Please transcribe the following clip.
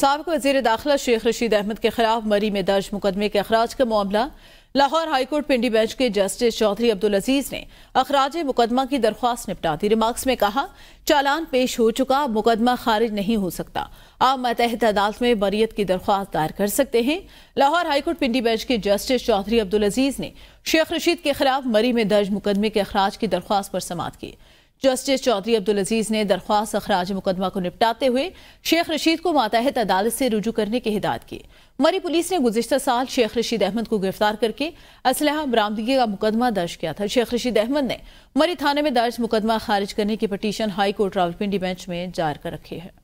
सबक वजीर दाखिला शेख रशीद अहमद के खिलाफ मरी में दर्ज मुकदमे के अखराज का मामला लाहौर हाईकोर्ट पिंडी बेंच के जस्टिस चौधरी अब्दुल अजीज ने अखराज मुकदमा की दरख्वास्त निपटा दी रिमार्क्स में कहा चालान पेश हो चुका मुकदमा खारिज नहीं हो सकता आप मतहत अदालत में बरीत की दरख्वास्त दायर कर सकते हैं लाहौर हाईकोर्ट पिंडी बेंच के जस्टिस चौधरी अब्दुल अजीज ने शेख रशीद के खिलाफ मरी में दर्ज मुकदमे के अखराज की दरख्वास्त पर समात की जस्टिस चौधरी अब्दुल अजीज ने दरख्वास्त अखराज मुकदमा को निपटाते हुए शेख रशीद को मातहत अदालत से रुजू करने की हिदायत की मरी पुलिस ने गुजशत साल शेख रशीद अहमद को गिरफ्तार करके असलहा बरामदगी का मुकदमा दर्ज किया था शेख रशीद अहमद ने मरी थाने में दर्ज मुकदमा खारिज करने की petition high court Rawalpindi bench में जार कर रखी है